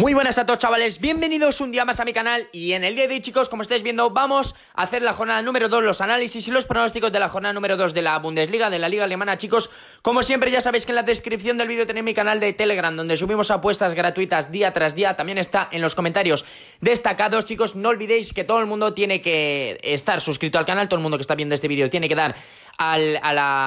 Muy buenas a todos chavales, bienvenidos un día más a mi canal y en el día de hoy chicos, como estáis viendo, vamos a hacer la jornada número 2, los análisis y los pronósticos de la jornada número 2 de la Bundesliga, de la Liga Alemana chicos, como siempre ya sabéis que en la descripción del vídeo tenéis mi canal de Telegram donde subimos apuestas gratuitas día tras día, también está en los comentarios destacados chicos, no olvidéis que todo el mundo tiene que estar suscrito al canal, todo el mundo que está viendo este vídeo tiene que dar a, la,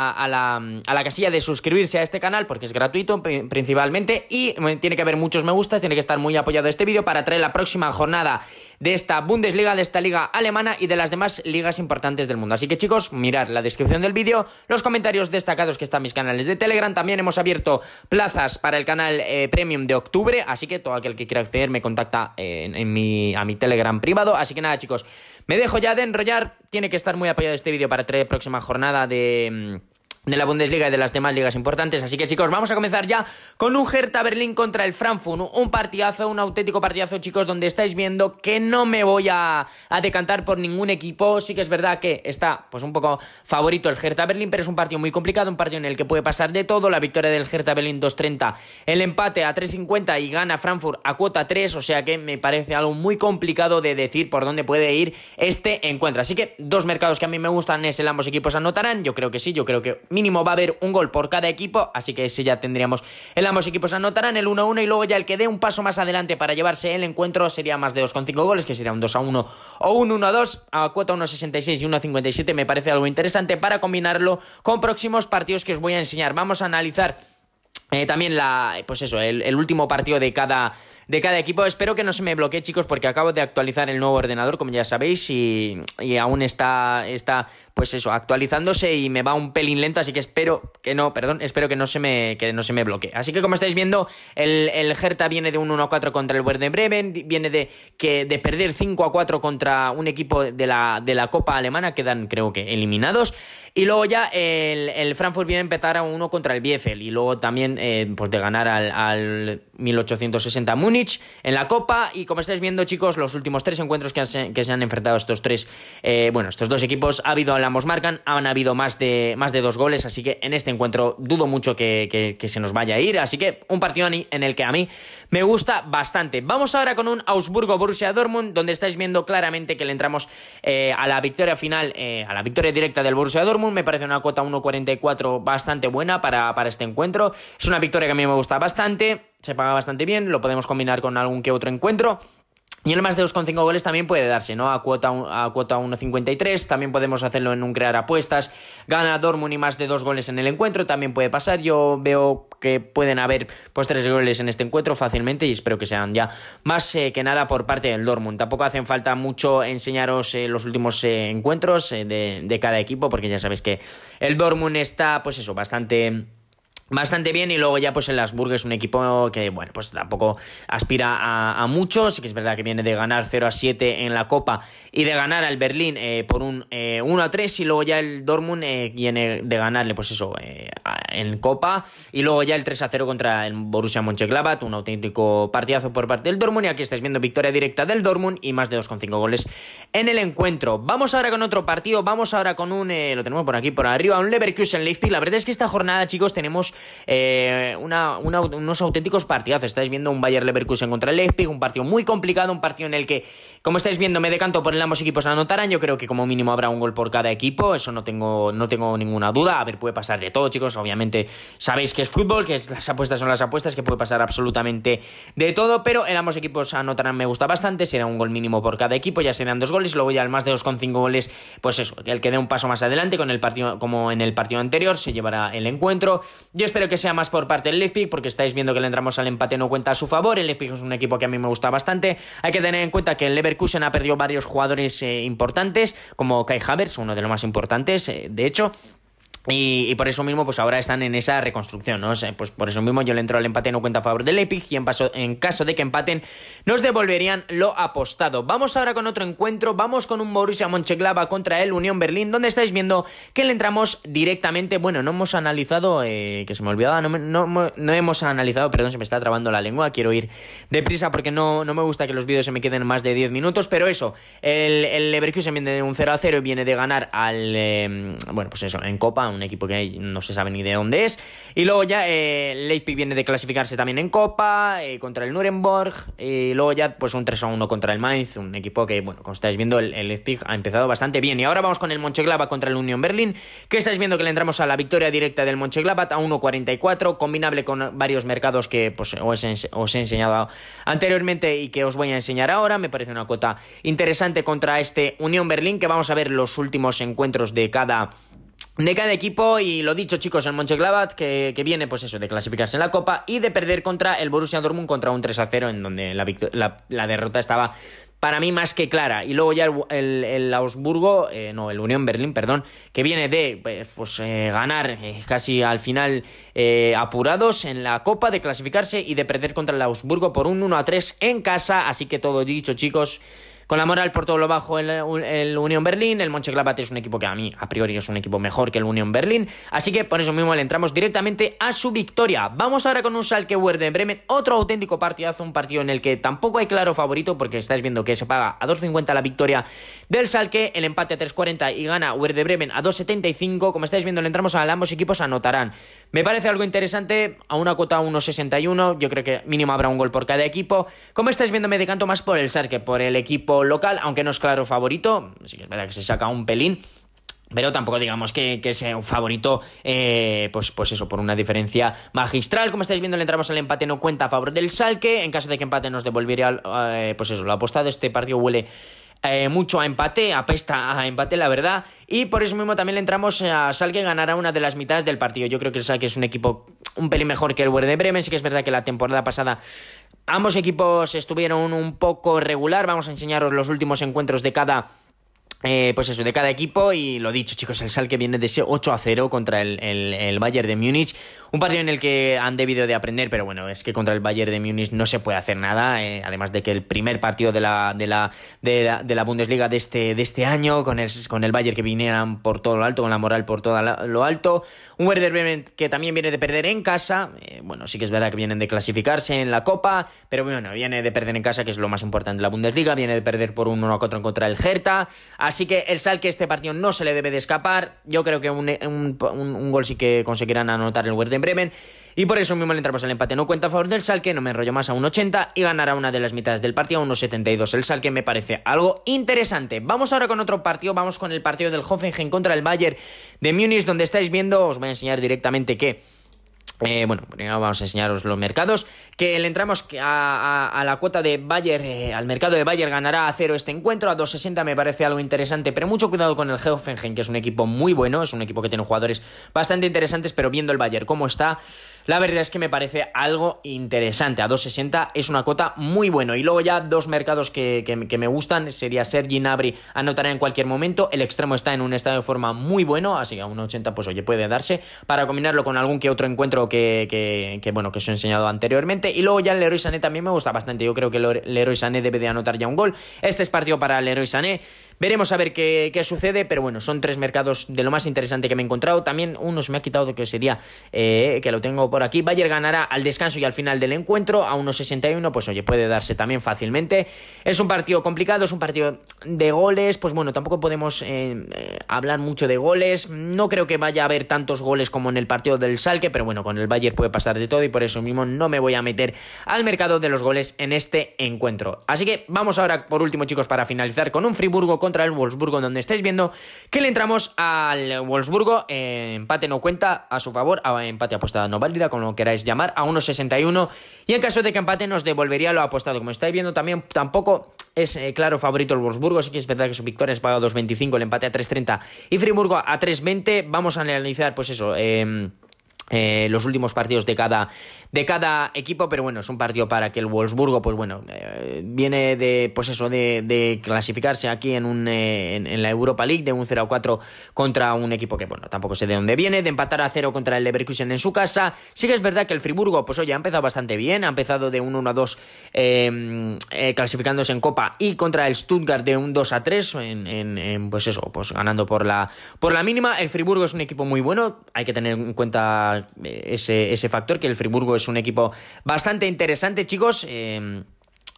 a, la, a, la, casilla de suscribirse a este canal porque es gratuito principalmente y tiene que haber muchos me gustas, tiene que estar muy apoyado este vídeo para traer la próxima jornada de esta Bundesliga, de esta liga alemana y de las demás ligas importantes del mundo. Así que chicos, mirad la descripción del vídeo, los comentarios destacados que están en mis canales de Telegram. También hemos abierto plazas para el canal eh, Premium de octubre, así que todo aquel que quiera acceder me contacta eh, en, a mi Telegram privado. Así que nada chicos, me dejo ya de enrollar. Tiene que estar muy apoyado este vídeo para traer próxima jornada de... Mm, de la Bundesliga y de las demás ligas importantes. Así que chicos, vamos a comenzar ya con un Hertha Berlín contra el Frankfurt. Un partidazo, un auténtico partidazo, chicos, donde estáis viendo que no me voy a, decantar por ningún equipo. Sí que es verdad que está pues un poco favorito el Hertha Berlín, pero es un partido muy complicado, un partido en el que puede pasar de todo. La victoria del Hertha Berlín 2.30, el empate a 3-50 y gana Frankfurt a cuota 3, o sea que me parece algo muy complicado de decir por dónde puede ir este encuentro. Así que dos mercados que a mí me gustan es el ambos equipos anotarán. Yo creo que sí, yo creo que mínimo va a haber un gol por cada equipo, así que ese ya tendríamos. El ambos equipos anotarán el 1-1 y luego ya el que dé un paso más adelante para llevarse el encuentro sería más de 2,5 goles, que sería un 2-1 o un 1-2 a cuota 1,66 y 1,57. Me parece algo interesante para combinarlo con próximos partidos que os voy a enseñar. Vamos a analizar eh, también la, pues eso, el, último partido de cada de cada equipo. Espero que no se me bloquee, chicos, porque acabo de actualizar el nuevo ordenador, como ya sabéis, y, aún está, pues eso, actualizándose y me va un pelín lento, así que espero que no, perdón, espero que no se me, no se me bloquee. Así que como estáis viendo, el, el viene de un 1-4 contra el Werder Bremen, viene de, que, de perder 5-4 contra un equipo de la, de la Copa Alemana, quedan creo que eliminados, y luego ya el, Frankfurt viene a empezar a uno contra el Bielefeld, y luego también eh, pues de ganar al, al 1860 Múnich, en la Copa. Y como estáis viendo, chicos, los últimos tres encuentros que, que se han enfrentado estos tres, eh, bueno, estos dos equipos, ha habido la marcan, han habido más de, más de dos goles, así que en este encuentro dudo mucho que, se nos vaya a ir. Así que un partido en el que a mí me gusta bastante. Vamos ahora con un Augsburgo Borussia Dortmund, donde estáis viendo claramente que le entramos eh, a la victoria final, eh, a la victoria directa del Borussia Dortmund. Me parece una cuota 1.44 bastante buena para, para este encuentro. Es una victoria que a mí me gusta bastante se paga bastante bien, lo podemos combinar con algún que otro encuentro. Y el más de 2,5 goles también puede darse, ¿no? A cuota, a cuota 1,53. También podemos hacerlo en un crear apuestas. Gana Dortmund y más de 2 goles en el encuentro. También puede pasar. Yo veo que pueden haber pues 3 goles en este encuentro fácilmente y espero que sean ya más eh, que nada por parte del Dortmund. Tampoco hacen falta mucho enseñaros eh, los últimos eh, encuentros de, de cada equipo porque ya sabéis que el Dortmund está, pues eso, bastante bastante bien y luego ya pues el Asburg es un equipo que bueno pues tampoco aspira a, muchos mucho que es verdad que viene de ganar 0 a 7 en la Copa y de ganar al Berlín eh, por un 1 eh, a 3 y luego ya el Dortmund eh, viene de ganarle pues eso en Copa y luego ya el 3 a 0 contra el Borussia Mönchengladbach un auténtico partidazo por parte del Dortmund y aquí estáis viendo victoria directa del Dortmund y más de 2,5 goles en el encuentro vamos ahora con otro partido vamos ahora con un lo tenemos por aquí por arriba un Leverkusen Leipzig la verdad es que esta jornada chicos tenemos eh, unos auténticos partidos Estáis viendo un Bayern Leverkusen contra el Leipzig, un partido muy complicado, un partido en el que, como estáis viendo, me decanto por el ambos equipos anotarán. Yo creo que como mínimo habrá un gol por cada equipo, eso no tengo, ninguna duda. A ver, puede pasar de todo, chicos. Obviamente sabéis que es fútbol, que las apuestas son las apuestas, que puede pasar absolutamente de todo, pero el ambos equipos anotarán me gusta bastante. Será un gol mínimo por cada equipo, ya serán dos goles, luego ya al más de cinco goles, pues eso, el que dé un paso más adelante con el partido, como en el partido anterior, se llevará el encuentro. Yo espero que sea más por parte del Leipzig, porque estáis viendo que le entramos al empate no cuenta a su favor. El Leipzig es un equipo que a mí me gusta bastante. Hay que tener en cuenta que el Leverkusen ha perdido varios jugadores eh, importantes, como Kai Havertz, uno de los más importantes, eh, de hecho. Y, por eso mismo, pues ahora están en esa reconstrucción, ¿no? O pues por eso mismo yo le entro al empate, no cuenta a favor del Epic y en, en caso de que empaten, nos devolverían lo apostado. Vamos ahora con otro encuentro, vamos con un Borussia Moncheglava contra el Unión Berlín, donde estáis viendo que le entramos directamente, bueno, no hemos analizado, eh, que se me olvidaba, no, no, hemos analizado, perdón, se me está trabando la lengua, quiero ir deprisa porque no, no me gusta que los vídeos se me queden más de 10 minutos, pero eso, el, el Leverkusen viene de un 0 a 0 y viene de ganar al, eh, bueno, pues eso, en Copa, un equipo que no se sabe ni de dónde es. Y luego ya eh, Leipzig viene de clasificarse también en Copa, eh, contra el Nuremberg, y luego ya pues un 3 1 contra el Mainz, un equipo que, bueno, como estáis viendo, el, Leipzig ha empezado bastante bien. Y ahora vamos con el Moncheglava contra el Union Berlin, que estáis viendo que le entramos a la victoria directa del Moncheglava a 1.44, combinable con varios mercados que pues, os, he, enseñado anteriormente y que os voy a enseñar ahora. Me parece una cota interesante contra este Unión Berlín, que vamos a ver los últimos encuentros de cada de cada equipo y lo dicho chicos el Monchengladbach que, que viene pues eso de clasificarse en la Copa y de perder contra el Borussia Dortmund contra un 3 0 en donde la, la, derrota estaba para mí más que clara. Y luego ya el, Augsburgo, eh, no, el Unión Berlín, perdón, que viene de pues, pues eh, ganar eh, casi al final eh, apurados en la Copa, de clasificarse y de perder contra el Augsburgo por un 1 a 3 en casa. Así que todo dicho, chicos con la moral por todo lo bajo el, Unión Berlín. El Mönchengladbach es un equipo que a mí, a priori, es un equipo mejor que el Unión Berlín. Así que por eso mismo le entramos directamente a su victoria. Vamos ahora con un Salke Werder Bremen. Otro auténtico partidazo, un partido en el que tampoco hay claro favorito, porque estáis viendo que se paga a 2.50 la victoria del Salke, el empate a 3.40 y gana Werder Bremen a 2.75. Como estáis viendo, le entramos a ambos equipos, anotarán. Me parece algo interesante, a una cuota 1.61. Yo creo que mínimo habrá un gol por cada equipo. Como estáis viendo, me decanto más por el Salke, por el equipo local, aunque no es claro favorito, sí que es verdad que se saca un pelín, pero tampoco digamos que, sea un favorito, eh, pues, pues eso, por una diferencia magistral. Como estáis viendo, le entramos al empate, no cuenta a favor del Salque. En caso de que empate nos devolviera, eh, pues eso, la apostada. Este partido huele eh, mucho a empate, apesta a empate, la verdad. Y por eso mismo también le entramos a Sal que ganará una de las mitades del partido. Yo creo que el Sal es un equipo un pelín mejor que el de Bremen. Sí que es verdad que la temporada pasada ambos equipos estuvieron un poco regular. Vamos a enseñaros los últimos encuentros de cada eh, pues eso, de cada equipo y lo dicho chicos, el Sal que viene de ese 8 a 0 contra el, Bayern de Múnich, un partido en el que han debido de aprender, pero bueno, es que contra el Bayern de Múnich no se puede hacer nada, eh, además de que el primer partido de la, de la, de la, Bundesliga de este, de este año, con el, con el Bayern que vinieran por todo lo alto, con la moral por todo lo alto, un Werder que también viene de perder en casa, eh, bueno, sí que es verdad que vienen de clasificarse en la Copa, pero bueno, viene de perder en casa, que es lo más importante de la Bundesliga, viene de perder por un 1 a 4 contra el Hertha, Así que el que este partido no se le debe de escapar. Yo creo que un, un, gol sí que conseguirán anotar el Werder Bremen. Y por eso mismo le entramos al empate. No cuenta a favor del que no me enrollo más a un 80 y ganará una de las mitades del partido a 1.72. El que me parece algo interesante. Vamos ahora con otro partido. Vamos con el partido del Hoffenheim contra el Bayern de Múnich, donde estáis viendo. Os voy a enseñar directamente que eh, bueno, primero vamos a enseñaros los mercados. Que le entramos a, la cuota de Bayer, eh, al mercado de Bayer ganará a cero este encuentro. A 2.60 me parece algo interesante, pero mucho cuidado con el Geofengen, que es un equipo muy bueno, es un equipo que tiene jugadores bastante interesantes, pero viendo el Bayer cómo está, la verdad es que me parece algo interesante. A 2.60 es una cota muy buena. Y luego ya dos mercados que, me gustan sería Sergi Nabri anotará en cualquier momento. El extremo está en un estado de forma muy bueno, así que a 1.80 pues oye puede darse para combinarlo con algún que otro encuentro que, que, bueno que os he enseñado anteriormente. Y luego ya el Leroy Sané también me gusta bastante. Yo creo que el Leroy Sané debe de anotar ya un gol. Este es partido para el Leroy Sané. Veremos a ver qué, sucede, pero bueno, son tres mercados de lo más interesante que me he encontrado. También uno se me ha quitado que sería eh, que lo tengo por aquí. Bayer ganará al descanso y al final del encuentro a 1.61, pues oye, puede darse también fácilmente. Es un partido complicado, es un partido de goles, pues bueno, tampoco podemos eh, eh, hablar mucho de goles. No creo que vaya a haber tantos goles como en el partido del Salque, pero bueno, con el Bayern puede pasar de todo y por eso mismo no me voy a meter al mercado de los goles en este encuentro. Así que vamos ahora por último, chicos, para finalizar con un Friburgo contra el Wolfsburgo, donde estáis viendo que le entramos al Wolfsburgo, eh, empate no cuenta a su favor, empate apostada no válida con como lo queráis llamar, a 1.61. Y en caso de que empate nos devolvería lo apostado. Como estáis viendo también, tampoco es eh, claro favorito el Wolfsburgo, así que es verdad que su victoria es paga 2.25, el empate a 3.30 y Friburgo a 3.20. Vamos a analizar pues eso. Eh, eh, los últimos partidos de cada, de cada equipo, pero bueno, es un partido para que el Wolfsburgo, pues bueno, eh, viene de, pues eso, de, clasificarse aquí en, un, eh, en, la Europa League de un 0-4 a contra un equipo que, bueno, tampoco sé de dónde viene, de empatar a 0 contra el Leverkusen en su casa. Sí que es verdad que el Friburgo, pues oye, ha empezado bastante bien, ha empezado de un 1-2 a em, clasificándose en Copa y contra el Stuttgart de un 2-3, a en, pues eso, pues ganando por la, por la mínima. El Friburgo es un equipo muy bueno, hay que tener en cuenta ese, ese factor, que el Friburgo es un equipo bastante interesante, chicos. Eh,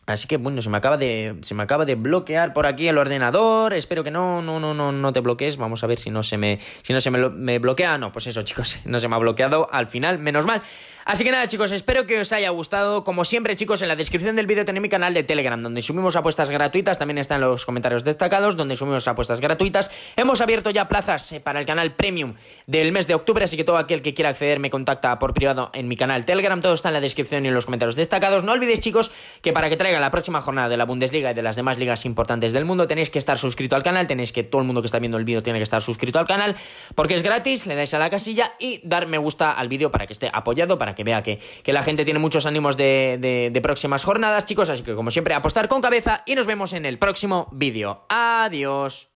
Así que bueno, se me acaba de se me acaba de bloquear por aquí el ordenador. Espero que no no no no no te bloquees. Vamos a ver si no se me si no se me, me bloquea. No, pues eso, chicos, no se me ha bloqueado al final, menos mal. Así que nada, chicos, espero que os haya gustado. Como siempre, chicos, en la descripción del vídeo tenéis mi canal de Telegram donde subimos apuestas gratuitas, también están los comentarios destacados donde subimos apuestas gratuitas. Hemos abierto ya plazas eh, para el canal Premium del mes de octubre, así que todo aquel que quiera acceder me contacta por privado en mi canal Telegram. Todo está en la descripción y en los comentarios destacados. No olvides chicos, que para que traiga la próxima jornada de la Bundesliga y de las demás ligas importantes del mundo. Tenéis que estar suscrito al canal, tenéis que todo el mundo que está viendo el vídeo tiene que estar suscrito al canal porque es gratis, le dais a la casilla y dar me gusta al vídeo para que esté apoyado, para que vea que, que la gente tiene muchos ánimos de, de próximas jornadas, chicos. Así que como siempre, apostar con cabeza y nos vemos en el próximo vídeo. Adiós.